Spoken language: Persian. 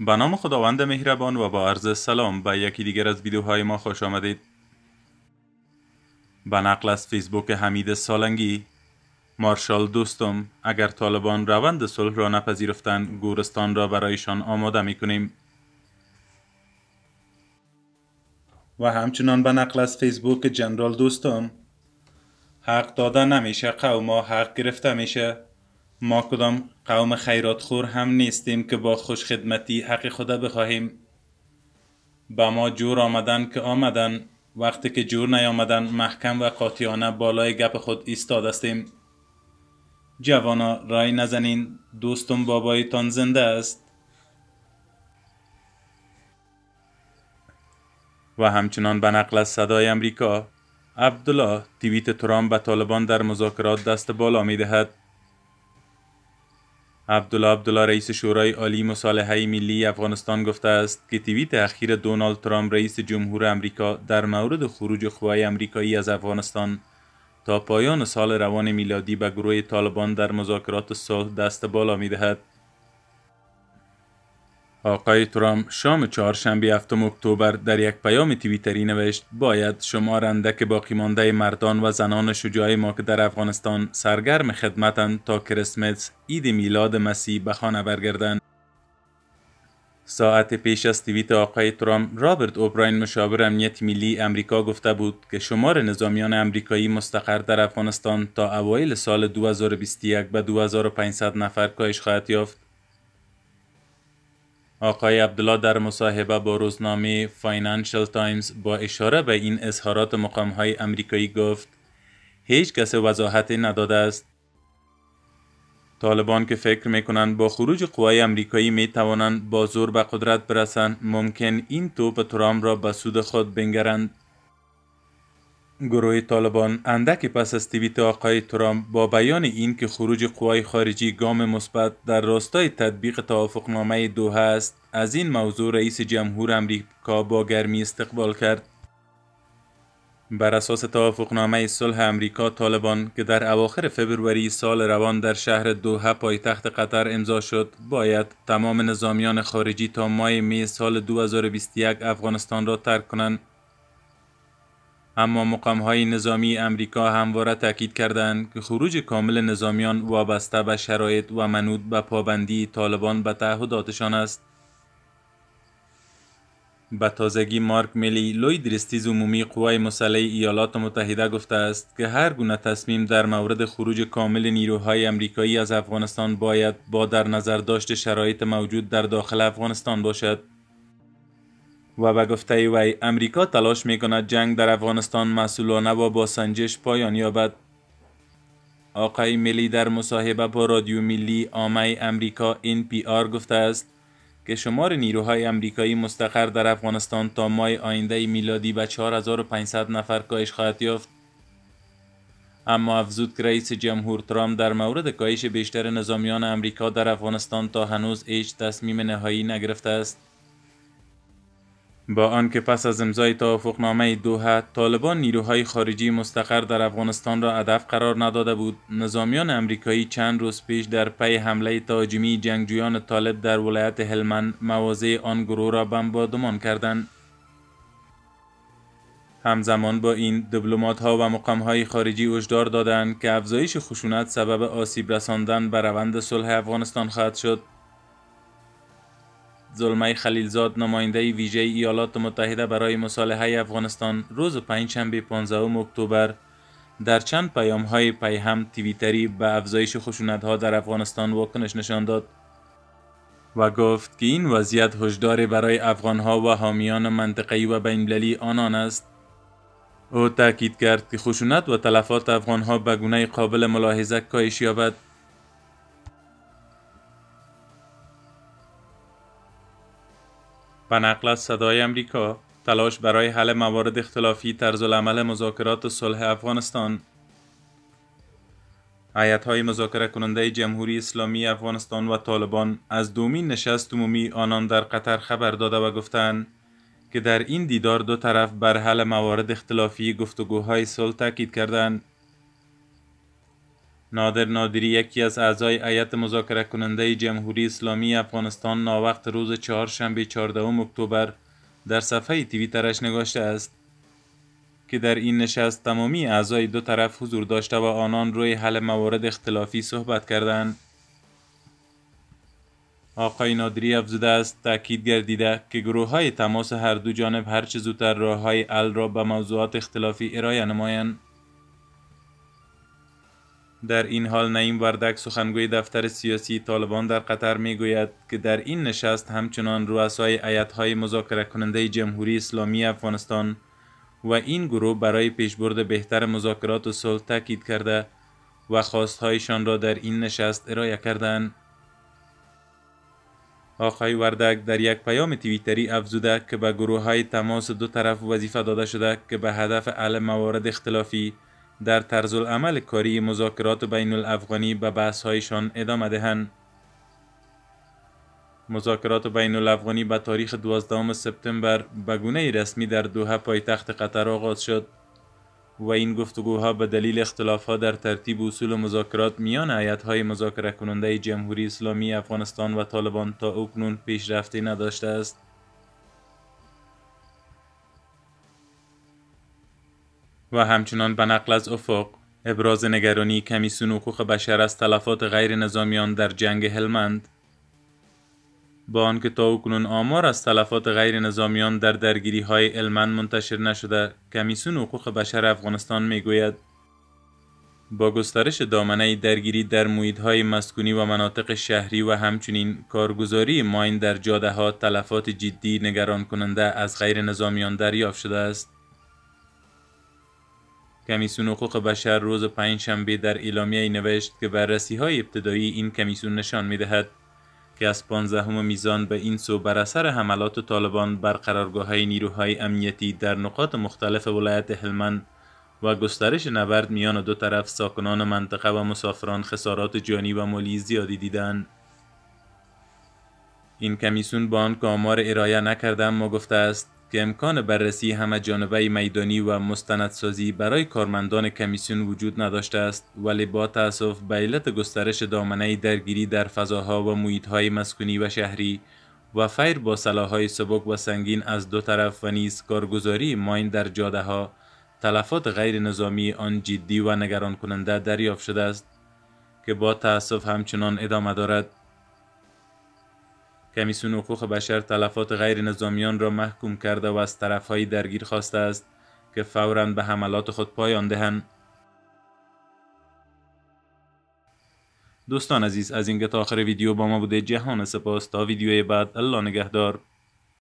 به نام خداوند مهربان و با عرض سلام به یکی دیگر از ویدیوهای ما خوش آمدید به نقل از فیسبوک حمید سالنگی مارشال دوستم اگر طالبان روند صلح را نپذیرفتند گورستان را برایشان آماده می کنیم و همچنان به نقل از فیسبوک جنرال دوستم حق داده نمیشه قوما حق گرفته میشه ما کدام قوم خیراتخور هم نیستیم که با خوش خدمتی حق خدا بخواهیم با ما جور آمدن که آمدن وقتی که جور نیامدن محکم و قاطعانه بالای گپ خود ایستاد هستیم جوانا رای نزنین دوستم بابایتان زنده است و همچنان به نقل از صدای امریکا عبدالله توییت ترامپ به طالبان در مذاکرات دست بالا می دهد عبدالله عبدالله رئیس شورای عالی مصالحه ملی افغانستان گفته است که تیویت اخیر دونالد ترامپ رئیس جمهور امریکا در مورد خروج قوای امریکایی از افغانستان تا پایان سال روان میلادی به گروه طالبان در مذاکرات صلح دست بالا می دهد. آقای ترام شام چهارشنبه هفتم اکتبر در یک پیام توییتری نوشت باید شما رندک باقی مانده مردان و زنان شجاع ما که در افغانستان سرگرم خدمتند تا کریسمس عید میلاد مسیح به خانه برگردند ساعت پیش از تویت آقای ترام رابرت اوبراین مشاور امنیت ملی امریکا گفته بود که شمار نظامیان امریکایی مستقر در افغانستان تا اوایل سال 2021 به 2500 نفر کاهش خواهد یافت آقای عبدالله در مصاحبه با روزنامه فاینانشل تایمز با اشاره به این اظهارات مقامهای امریکایی گفت هیچ کس وضاحت نداده است طالبان که فکر میکنند با خروج قوای امریکایی میتوانند با زور به قدرت برسند ممکن این توپ ترام را به سود خود بنگرند گروه طالبان اندکی پس از توییت آقای ترامپ با بیان این که خروج قوای خارجی گام مثبت در راستای تطبیق توافقنامه دوحه است از این موضوع رئیس جمهور امریکا با گرمی استقبال کرد بر اساس توافقنامه صلح امریکا طالبان که در اواخر فبروری سال روان در شهر دوحه پایتخت قطر امضا شد باید تمام نظامیان خارجی تا ماه می سال 2021 افغانستان را ترک کنند اما های نظامی امریکا همواره تاکید کردند که خروج کامل نظامیان وابسته به شرایط و منود به پابندی طالبان به تعهداتشان است به تازگی مارک ملی لوی درستیز عمومی قوای مسلح ایالات متحده گفته است که هر گونه تصمیم در مورد خروج کامل نیروهای امریکایی از افغانستان باید با در نظر داشت شرایط موجود در داخل افغانستان باشد و به گفته وی امریکا تلاش می کند جنگ در افغانستان مسئولانه و با سنجش پایان یابد آقای ملی در مصاحبه با رادیو ملی آمه امریکا این پی آر گفته است که شمار نیروهای امریکایی مستقر در افغانستان تا ماه آینده میلادی به 4500 نفر کاهش خواهد یافت اما افزود که رئیس جمهور ترام در مورد کاهش بیشتر نظامیان امریکا در افغانستان تا هنوز هیچ تصمیم نهایی نگرفته است با آنکه پس از امضای توافقنامه دوحه طالبان نیروهای خارجی مستقر در افغانستان را هدف قرار نداده بود نظامیان امریکایی چند روز پیش در پی حمله تهاجمی جنگجویان طالب در ولایت هلمند مواضع آن گروه را بمبادمان کردند همزمان با این دبلومات ها و مقام های خارجی هشدار دادند که افزایش خشونت سبب آسیب رساندن به روند صلح افغانستان خواهد شد زلمه خلیلزاد نماینده ویژه ایالات متحده برای مصالحه افغانستان روز پنجشنبه 15 اکتبر در چند پیام های پیهم تیویتری به افزایش خشونت ها در افغانستان واکنش نشان داد و گفت که این وضعیت هشدار برای افغان ها و حامیان منطقی و بینالمللی آنان است او تاکید کرد که خشونت و تلفات افغان ها به گونه قابل ملاحظه کاهش یابد و نقل از صدای امریکا تلاش برای حل موارد اختلافی طرز عمل مذاکرات صلح افغانستان حیات های مذاکره کننده جمهوری اسلامی افغانستان و طالبان از دومین نشست عمومی آنان در قطر خبر داده و گفتند که در این دیدار دو طرف بر حل موارد اختلافی گفتگوهای صلح تاکید کردند نادر نادری یکی از اعضای ایت مذاکره کننده جمهوری اسلامی افغانستان ناوقت روز چهارشنبه 14 اکتبر در صفحه توییترش نگاشته است که در این نشست تمامی اعضای دو طرف حضور داشته و آنان روی حل موارد اختلافی صحبت کردند آقای نادری افزوده است تاکید گردیده که گروه های تماس هر دو جانب هرچه زودتر راه های ال را به موضوعات اختلافی ارائه نمایند در این حال نعیم وردک سخنگوی دفتر سیاسی طالبان در قطر می گوید که در این نشست همچنان رؤسای ایتهای مذاکره کننده جمهوری اسلامی افغانستان و این گروه برای پیشبرد بهتر مذاکرات و صلح تاکید کرده و خواستهایشان را در این نشست ارائه کردند. آقای وردک در یک پیام تویتری افزوده که به گروه های تماس دو طرف وظیفه داده شده که به هدف علم موارد اختلافی در طرز العمل کاری مذاکرات بین الافغانی به بحث هایشان ادامه دهند. مذاکرات بین الافغانی به تاریخ 12 سپتامبر به گونه رسمی در دوحه پایتخت قطر آغاز شد و این گفتگوها به دلیل اختلافها در ترتیب اصول مذاکرات میان های مذاکره کننده جمهوری اسلامی افغانستان و طالبان تا اکنون پیشرفتی نداشته است. و همچنان به نقل از افق ابراز نگرانی کمیسیون حقوق بشر از تلفات غیر نظامیان در جنگ هلمند با آنکه تا اکنون آمار از تلفات غیر نظامیان در درگیری های هلمند منتشر نشده کمیسیون حقوق بشر افغانستان میگوید با گسترش دامنه درگیری در محیطهای مسکونی و مناطق شهری و همچنین کارگزاری ماین در جاده ها تلفات جدی نگران کننده از غیر نظامیان دریافت شده است کمیسیون حقوق بشر روز پنجشنبه در اعلامیه نوشت که بررسی های ابتدایی این کمیسیون نشان می دهد که از پانزدهم میزان به این سو بر اثر حملات طالبان بر قرارگاه های نیروهای امنیتی در نقاط مختلف ولایت هلمند و گسترش نبرد میان دو طرف ساکنان منطقه و مسافران خسارات جانی و مالی زیادی دیدن. این کمیسیون با آن آمار ارائه نکرده اما گفته است که امکان بررسی همه جانبه میدانی و مستندسازی برای کارمندان کمیسیون وجود نداشته است ولی با تاسف به علت گسترش دامنه درگیری در فضاها و محیطهای مسکونی و شهری و فیر با سلاحهای سبک و سنگین از دو طرف و نیز کارگزاری ماین در جاده ها تلفات غیر نظامی آن جدی و نگران کننده دریافت شده است که با تاسف همچنان ادامه دارد کمیسیون حقوق بشر تلفات غیر نظامیان را محکوم کرده و از طرفهایی درگیر خواسته است که فوراً به حملات خود پایان دهند دوستان عزیز از اینکه تا آخر ویدیو با ما بوده جهان سپاس تا ویدیوی بعد الله نگهدار